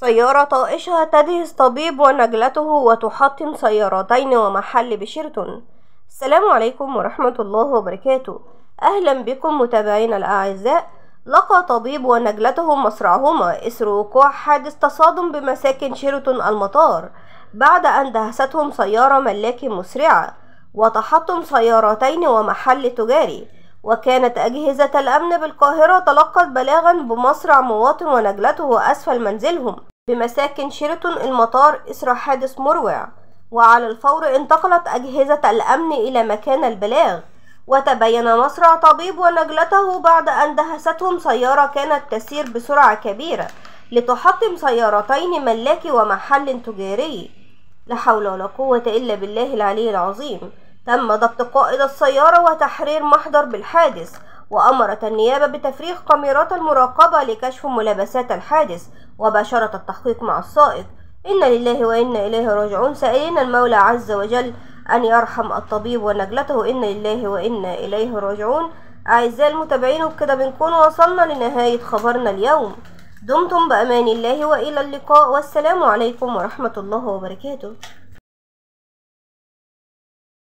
سيارة طائشة تدهس طبيب ونجلته وتحطم سيارتين ومحل بشيرتون السلام عليكم ورحمة الله وبركاته أهلا بكم متابعينا الأعزاء لقى طبيب ونجلته مصرعهما إثر وقوع حادث تصادم بمساكن شيرتون المطار بعد أن دهستهم سيارة ملاكي مسرعة وتحطم سيارتين ومحل تجاري وكانت أجهزة الأمن بالقاهرة تلقت بلاغا بمصرع مواطن ونجلته أسفل منزلهم بمساكن شيرتون المطار إثر حادث مروع وعلى الفور انتقلت أجهزة الأمن إلى مكان البلاغ وتبين مصرع طبيب ونجلته بعد أن دهستهم سيارة كانت تسير بسرعة كبيرة لتحطم سيارتين ملاك ومحل تجاري لا حول ولا قوة إلا بالله العلي العظيم تم ضبط قائد السيارة وتحرير محضر بالحادث وأمرت النيابة بتفريغ كاميرات المراقبة لكشف ملابسات الحادث وباشرت التحقيق مع السائق إن لله وإنا إليه راجعون سائلين المولى عز وجل أن يرحم الطبيب ونجلته إن لله وإنا إليه راجعون أعزائي المتابعين وبكده بنكون وصلنا لنهاية خبرنا اليوم دمتم بأمان الله وإلى اللقاء والسلام عليكم ورحمة الله وبركاته